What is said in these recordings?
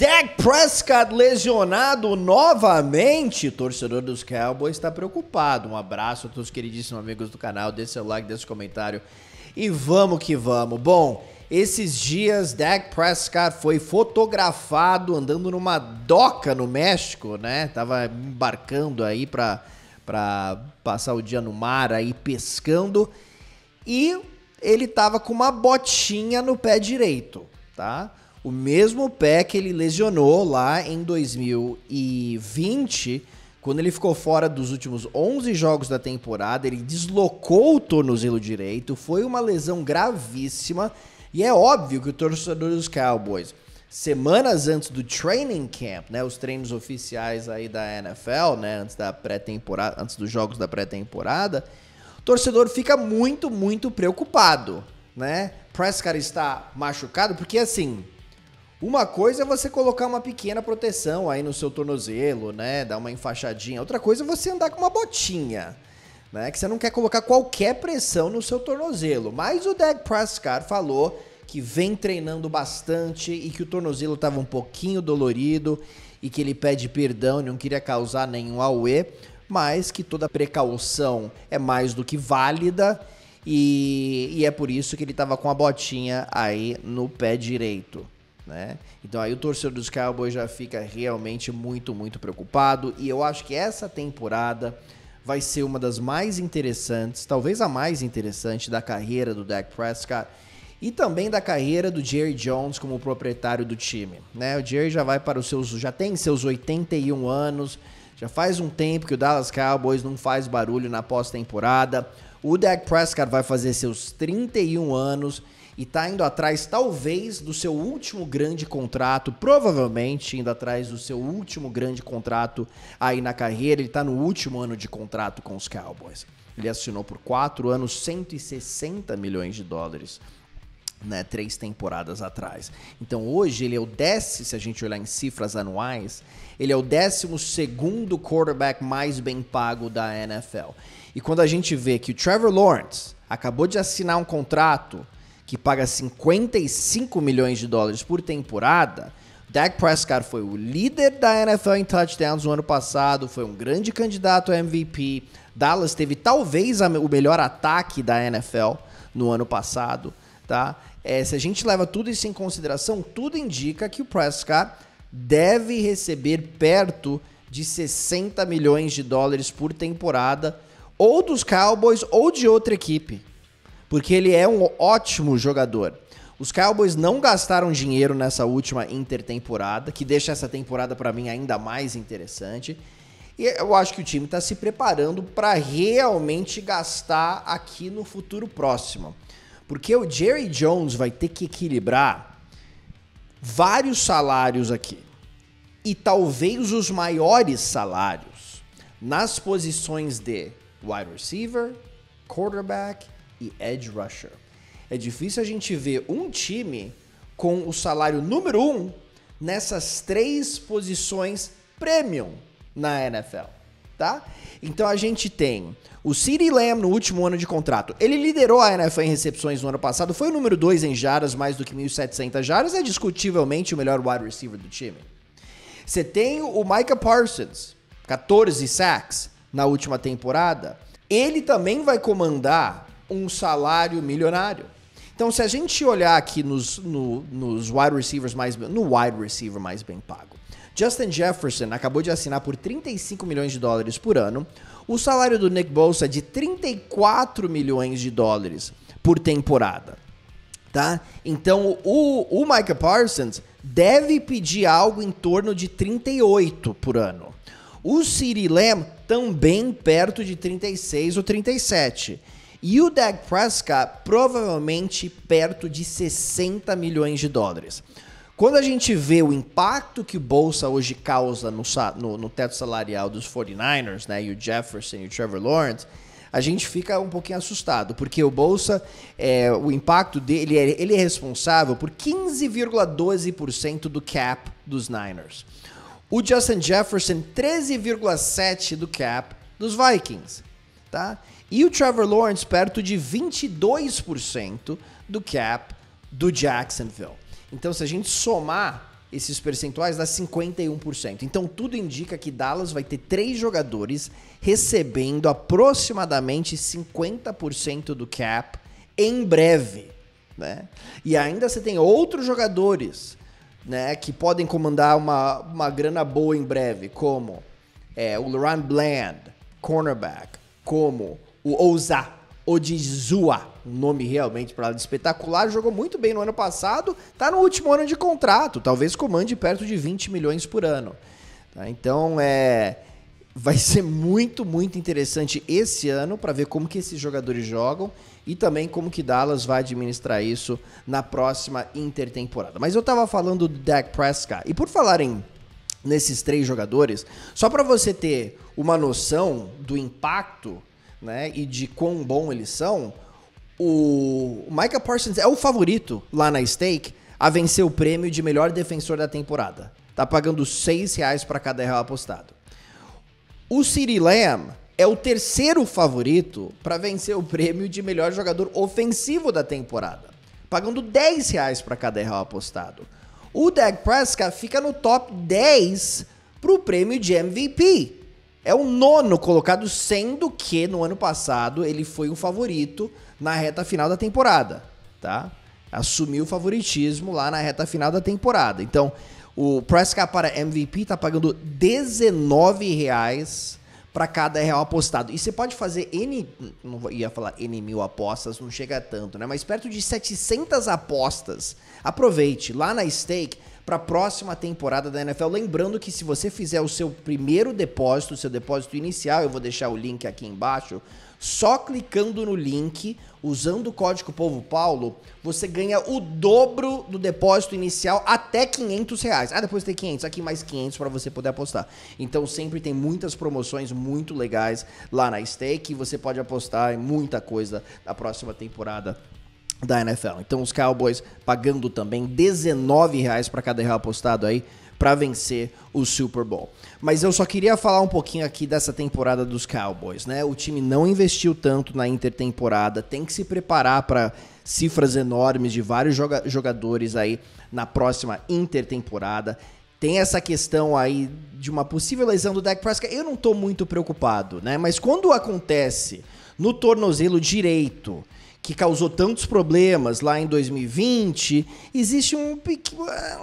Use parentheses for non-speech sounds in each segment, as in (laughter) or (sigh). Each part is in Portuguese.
Dak Prescott lesionado novamente. torcedor dos Cowboys está preocupado. Um abraço a todos os queridíssimos amigos do canal. Deixe seu like, deixe seu comentário e vamos que vamos. Bom, esses dias Dak Prescott foi fotografado andando numa doca no México, né? Tava embarcando aí para para passar o dia no mar aí pescando e ele tava com uma botinha no pé direito, tá? O mesmo pé que ele lesionou lá em 2020, quando ele ficou fora dos últimos 11 jogos da temporada, ele deslocou o tornozelo direito, foi uma lesão gravíssima, e é óbvio que o torcedor dos Cowboys, semanas antes do training camp, né, os treinos oficiais aí da NFL, né, antes da pré-temporada, antes dos jogos da pré-temporada, o torcedor fica muito, muito preocupado, né? Prescott está machucado, porque assim, uma coisa é você colocar uma pequena proteção aí no seu tornozelo, né? Dar uma enfaixadinha. Outra coisa é você andar com uma botinha, né? Que você não quer colocar qualquer pressão no seu tornozelo. Mas o Dak Prescott falou que vem treinando bastante e que o tornozelo estava um pouquinho dolorido e que ele pede perdão, não queria causar nenhum auê, mas que toda precaução é mais do que válida e, e é por isso que ele estava com a botinha aí no pé direito né? Então aí o torcedor dos Cowboys já fica realmente muito, muito preocupado. E eu acho que essa temporada vai ser uma das mais interessantes, talvez a mais interessante da carreira do Dak Prescott e também da carreira do Jerry Jones como proprietário do time, né? O Jerry já vai para os seus, já tem seus 81 anos, já faz um tempo que o Dallas Cowboys não faz barulho na pós-temporada. O Dak Prescott vai fazer seus 31 anos e está indo atrás, talvez, do seu último grande contrato, provavelmente indo atrás do seu último grande contrato aí na carreira. Ele está no último ano de contrato com os Cowboys. Ele assinou por quatro anos, 160 milhões de dólares. Né, três temporadas atrás. Então hoje ele é o décimo, se a gente olhar em cifras anuais, ele é o décimo segundo quarterback mais bem pago da NFL. E quando a gente vê que o Trevor Lawrence acabou de assinar um contrato que paga 55 milhões de dólares por temporada, Dak Prescott foi o líder da NFL em touchdowns no ano passado, foi um grande candidato a MVP. Dallas teve talvez o melhor ataque da NFL no ano passado, tá? É, se a gente leva tudo isso em consideração, tudo indica que o Prescott deve receber perto de 60 milhões de dólares por temporada, ou dos Cowboys ou de outra equipe porque ele é um ótimo jogador. Os Cowboys não gastaram dinheiro nessa última intertemporada, que deixa essa temporada para mim ainda mais interessante. E eu acho que o time está se preparando para realmente gastar aqui no futuro próximo. Porque o Jerry Jones vai ter que equilibrar vários salários aqui. E talvez os maiores salários nas posições de wide receiver, quarterback e edge rusher. É difícil a gente ver um time com o salário número um nessas três posições premium na NFL, tá? Então a gente tem o CeeDee Lamb no último ano de contrato. Ele liderou a NFL em recepções no ano passado, foi o número 2 em jardas, mais do que 1.700 jardas, é discutivelmente o melhor wide receiver do time. Você tem o Micah Parsons, 14 sacks na última temporada. Ele também vai comandar um salário milionário. Então, se a gente olhar aqui nos, no, nos wide receivers mais no wide receiver mais bem pago, Justin Jefferson acabou de assinar por 35 milhões de dólares por ano. O salário do Nick Bosa é de 34 milhões de dólares por temporada. Tá? Então, o, o Parsons deve pedir algo em torno de 38 por ano. O Siri Lamb também perto de 36 ou 37. E o Dak Prescott provavelmente perto de 60 milhões de dólares. Quando a gente vê o impacto que o Bolsa hoje causa no, no, no, teto salarial dos 49ers, né, e o Jefferson e o Trevor Lawrence, a gente fica um pouquinho assustado, porque o Bolsa, é, o impacto dele, ele é, ele é responsável por 15,12% do cap dos Niners. O Justin Jefferson, 13,7% do cap dos Vikings, tá? E o Trevor Lawrence perto de 22% do cap do Jacksonville. Então, se a gente somar esses percentuais, dá 51%. Então, tudo indica que Dallas vai ter três jogadores recebendo aproximadamente 50% do cap em breve. Né? E ainda você tem outros jogadores né, que podem comandar uma, uma grana boa em breve, como é, o Laurent Bland, cornerback, como o Ousa Odizua, um nome realmente para espetacular, jogou muito bem no ano passado, está no último ano de contrato, talvez comande perto de 20 milhões por ano. Tá? Então é vai (laughs) ser muito, muito interessante esse ano para ver como que esses jogadores jogam e também como que Dallas vai administrar isso na próxima intertemporada. Mas eu estava falando do Dak Prescott e por falarem nesses três jogadores, só para você ter uma noção do impacto né, e de quão bom eles são, o Micah Parsons é o favorito lá na stake a vencer o prêmio de melhor defensor da temporada. Tá pagando seis reais para cada real apostado. O Siri Lamb é o terceiro favorito para vencer o prêmio de melhor jogador ofensivo da temporada, pagando 10 reais para cada real apostado. O Dak Prescott fica no top 10 para o prêmio de MVP, é o nono colocado, sendo que no ano passado ele foi um favorito na reta final da temporada, tá? Assumiu o favoritismo lá na reta final da temporada. Então, o Prescott para MVP tá pagando 19 reais para cada real apostado. E você pode fazer N, não ia falar N mil apostas, não chega tanto, né? Mas perto de 700 apostas. Aproveite, lá na Stake para a próxima temporada da NFL. Lembrando que se você fizer o seu primeiro depósito, o seu depósito inicial, eu vou deixar o link aqui embaixo. Só clicando no link, usando o código Povo Paulo, você ganha o dobro do depósito inicial até 500 reais. Ah, depois tem 500, aqui mais 500 para você poder apostar. Então sempre tem muitas promoções muito legais lá na Stake. Você pode apostar em muita coisa na próxima temporada da NFL. Então os Cowboys pagando também 19 reais para cada real apostado aí para vencer o Super Bowl. Mas eu só queria falar um pouquinho aqui dessa temporada dos Cowboys, né? O time não investiu tanto na intertemporada, tem que se preparar para cifras enormes de vários joga jogadores aí na próxima intertemporada. Tem essa questão aí de uma possível lesão do Dak Prescott. Eu não tô muito preocupado, né? Mas quando acontece no tornozelo direito, que causou tantos problemas lá em 2020, existe um,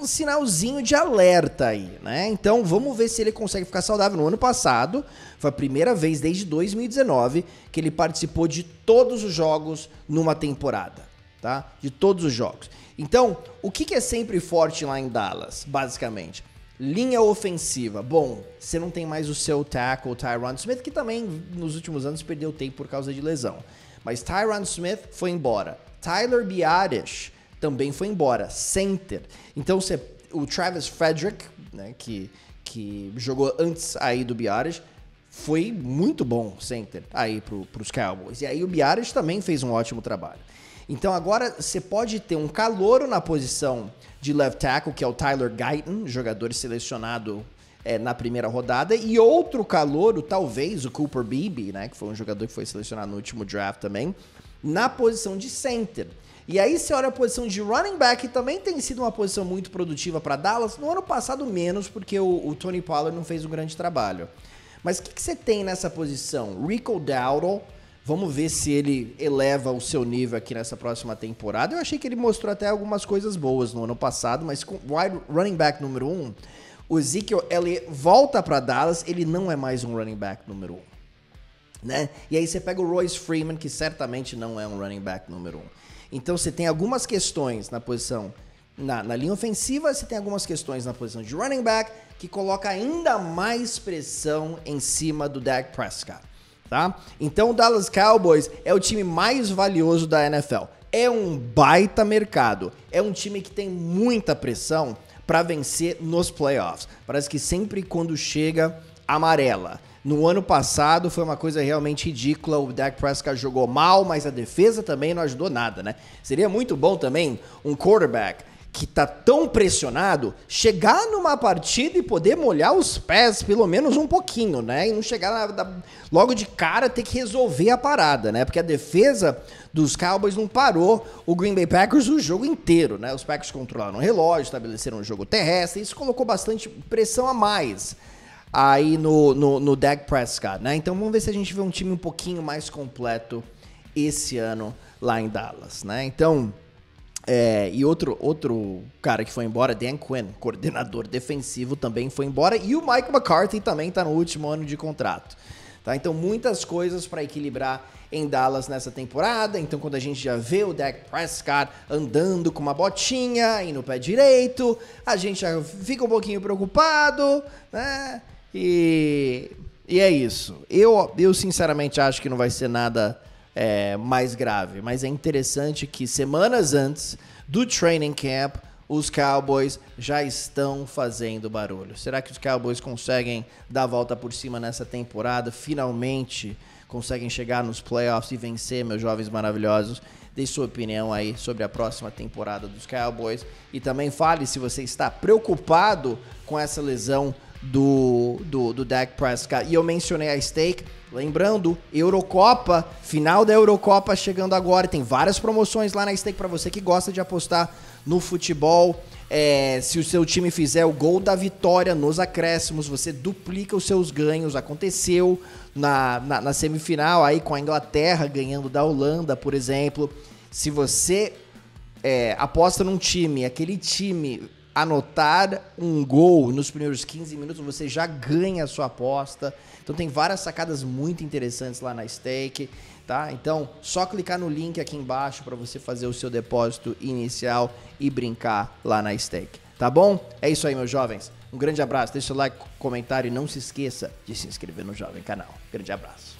um, sinalzinho de alerta aí, né? Então vamos ver se ele consegue ficar saudável. No ano passado, foi a primeira vez desde 2019 que ele participou de todos os jogos numa temporada, tá? De todos os jogos. Então, o que, que é sempre forte lá em Dallas, basicamente? Linha ofensiva. Bom, você não tem mais o seu tackle, Tyron Smith, que também nos últimos anos perdeu tempo por causa de lesão. Mas Tyron Smith foi embora. Tyler Biarish também foi embora. Center. Então você, o Travis Frederick, né, que, que jogou antes aí do Biarish, foi muito bom center aí pro, pros Cowboys. E aí o Biarish também fez um ótimo trabalho. Então agora você pode ter um calouro na posição de left tackle, que é o Tyler Guyton, jogador selecionado é, na primeira rodada. E outro calouro, talvez, o Cooper Beebe, né? Que foi um jogador que foi selecionado no último draft também, na posição de center. E aí você olha a posição de running back, que também tem sido uma posição muito produtiva para Dallas. No ano passado, menos, porque o, o, Tony Pollard não fez um grande trabalho. Mas o que, que, você tem nessa posição? Rico Dowdle. Vamos ver se ele eleva o seu nível aqui nessa próxima temporada. Eu achei que ele mostrou até algumas coisas boas no ano passado, mas com wide running back número um, o Ezekiel ele volta para Dallas, ele não é mais um running back número um. Né? E aí você pega o Royce Freeman, que certamente não é um running back número um. Então você tem algumas questões na posição, na, na linha ofensiva, você tem algumas questões na posição de running back, que coloca ainda mais pressão em cima do Dak Prescott. Tá? Então o Dallas Cowboys é o time mais valioso da NFL. É um baita mercado. É um time que tem muita pressão para vencer nos playoffs. Parece que sempre quando chega, amarela. No ano passado foi uma coisa realmente ridícula. O Dak Prescott jogou mal, mas a defesa também não ajudou nada, né? Seria muito bom também um quarterback que tá tão pressionado, chegar numa partida e poder molhar os pés pelo menos um pouquinho, né? E não chegar na, logo de cara ter que resolver a parada, né? Porque a defesa dos Cowboys não parou o Green Bay Packers o jogo inteiro, né? Os Packers controlaram o relógio, estabeleceram o um jogo terrestre, isso colocou bastante pressão a mais aí no, no, no Dak Prescott, né? Então vamos ver se a gente vê um time um pouquinho mais completo esse ano lá em Dallas, né? Então é, e outro, outro cara que foi embora, Dan Quinn, coordenador defensivo, também foi embora. E o Mike McCarthy também está no último ano de contrato. Tá? Então, muitas coisas para equilibrar em Dallas nessa temporada. Então, quando a gente já vê o Dak Prescott andando com uma botinha e no pé direito, a gente já fica um pouquinho preocupado, né? E, e é isso. Eu, eu sinceramente acho que não vai ser nada é, mais grave. Mas é interessante que semanas antes do training camp, os Cowboys já estão fazendo barulho. Será que os Cowboys conseguem dar a volta por cima nessa temporada? Finalmente conseguem chegar nos playoffs e vencer, meus jovens maravilhosos? Dê sua opinião aí sobre a próxima temporada dos Cowboys e também fale se você está preocupado com essa lesão do, do, do Dak Prescott. E eu mencionei a stake, lembrando, Eurocopa, final da Eurocopa chegando agora. Tem várias promoções lá na stake para você que gosta de apostar no futebol. É, se o seu time fizer o gol da vitória nos acréscimos, você duplica os seus ganhos. Aconteceu na, na, na, semifinal aí com a Inglaterra ganhando da Holanda, por exemplo. Se você é, aposta num time, aquele time anotar um gol nos primeiros 15 minutos, você já ganha a sua aposta. Então tem várias sacadas muito interessantes lá na Stake, tá? Então, só clicar no link aqui embaixo para você fazer o seu depósito inicial e brincar lá na Stake, tá bom? É isso aí, meus jovens. Um grande abraço, deixa o like, comentário e não se esqueça de se inscrever no Jovem Canal. Grande abraço.